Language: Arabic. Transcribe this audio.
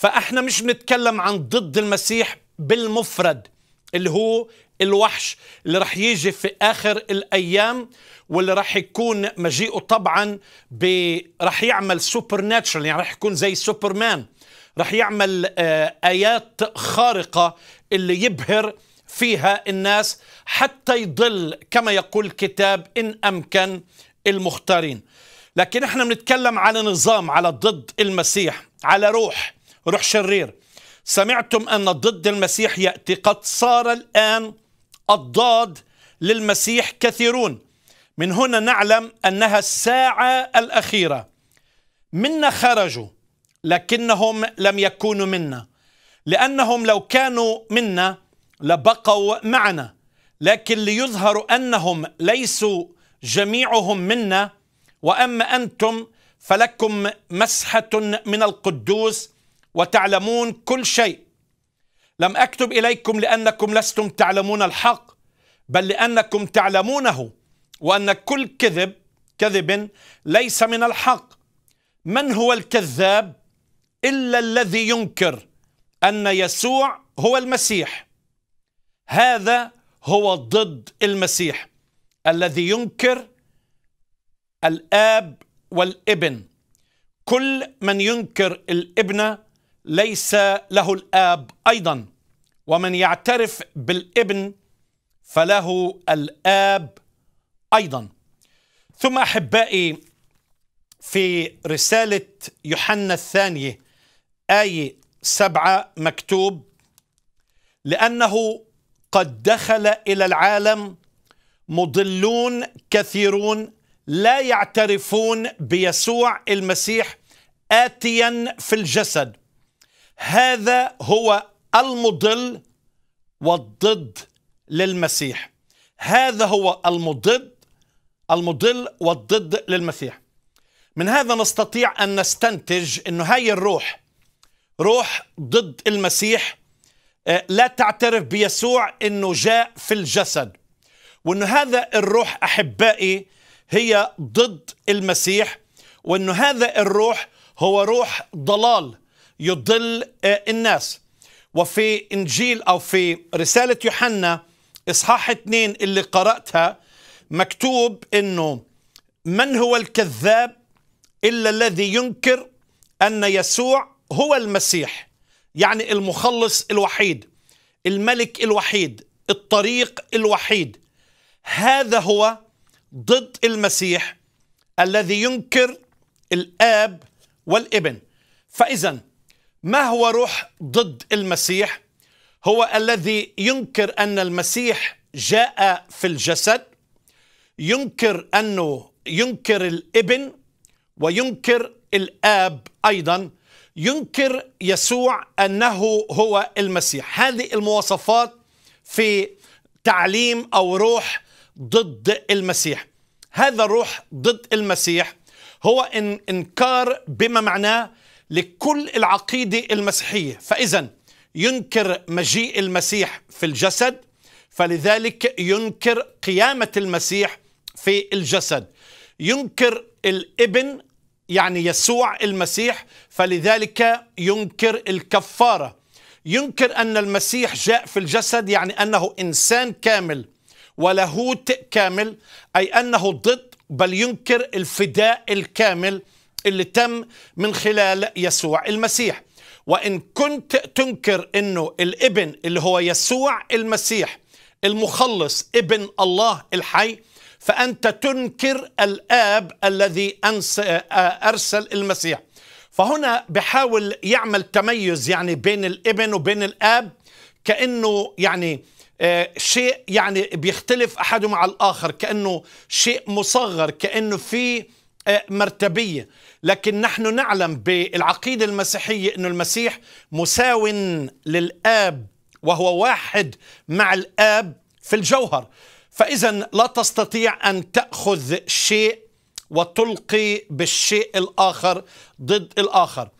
فاحنا مش بنتكلم عن ضد المسيح بالمفرد اللي هو الوحش اللي رح يجي في اخر الايام واللي رح يكون مجيئه طبعا ب... رح يعمل سوبر ناتشرال يعني رح يكون زي سوبرمان رح يعمل آه، ايات خارقه اللي يبهر فيها الناس حتى يضل كما يقول الكتاب ان امكن المختارين لكن احنا بنتكلم على نظام على ضد المسيح على روح روح شرير سمعتم أن ضد المسيح يأتي قد صار الآن الضاد للمسيح كثيرون من هنا نعلم أنها الساعة الأخيرة منا خرجوا لكنهم لم يكونوا منا لأنهم لو كانوا منا لبقوا معنا لكن ليظهروا أنهم ليسوا جميعهم منا وأما أنتم فلكم مسحة من القدوس وتعلمون كل شيء لم اكتب اليكم لانكم لستم تعلمون الحق بل لانكم تعلمونه وان كل كذب كذب ليس من الحق من هو الكذاب الا الذي ينكر ان يسوع هو المسيح هذا هو ضد المسيح الذي ينكر الاب والابن كل من ينكر الابن ليس له الاب ايضا ومن يعترف بالابن فله الاب ايضا ثم احبائي في رساله يوحنا الثانيه ايه سبعه مكتوب لانه قد دخل الى العالم مضلون كثيرون لا يعترفون بيسوع المسيح اتيا في الجسد هذا هو المضل والضد للمسيح هذا هو المضد المضل والضد للمسيح من هذا نستطيع أن نستنتج أنه هاي الروح روح ضد المسيح آه، لا تعترف بيسوع أنه جاء في الجسد وأنه هذا الروح أحبائي هي ضد المسيح وأنه هذا الروح هو روح ضلال يضل آه، الناس وفي إنجيل أو في رسالة يوحنا إصحاح اثنين اللي قرأتها مكتوب أنه من هو الكذاب إلا الذي ينكر أن يسوع هو المسيح يعني المخلص الوحيد الملك الوحيد الطريق الوحيد هذا هو ضد المسيح الذي ينكر الآب والابن فإذا ما هو روح ضد المسيح هو الذي ينكر ان المسيح جاء في الجسد ينكر انه ينكر الابن وينكر الاب ايضا ينكر يسوع انه هو المسيح هذه المواصفات في تعليم او روح ضد المسيح هذا الروح ضد المسيح هو إن انكار بما معناه لكل العقيدة المسيحية فإذا ينكر مجيء المسيح في الجسد فلذلك ينكر قيامة المسيح في الجسد ينكر الابن يعني يسوع المسيح فلذلك ينكر الكفارة ينكر أن المسيح جاء في الجسد يعني أنه إنسان كامل ولاهوت كامل أي أنه ضد بل ينكر الفداء الكامل اللي تم من خلال يسوع المسيح وإن كنت تنكر أنه الابن اللي هو يسوع المسيح المخلص ابن الله الحي فأنت تنكر الآب الذي أرسل المسيح فهنا بحاول يعمل تميز يعني بين الابن وبين الآب كأنه يعني شيء يعني بيختلف أحدهم على الآخر كأنه شيء مصغر كأنه في آه، مرتبية لكن نحن نعلم بالعقيدة المسيحية أن المسيح مساو للآب وهو واحد مع الآب في الجوهر فإذا لا تستطيع أن تأخذ شيء وتلقي بالشيء الآخر ضد الآخر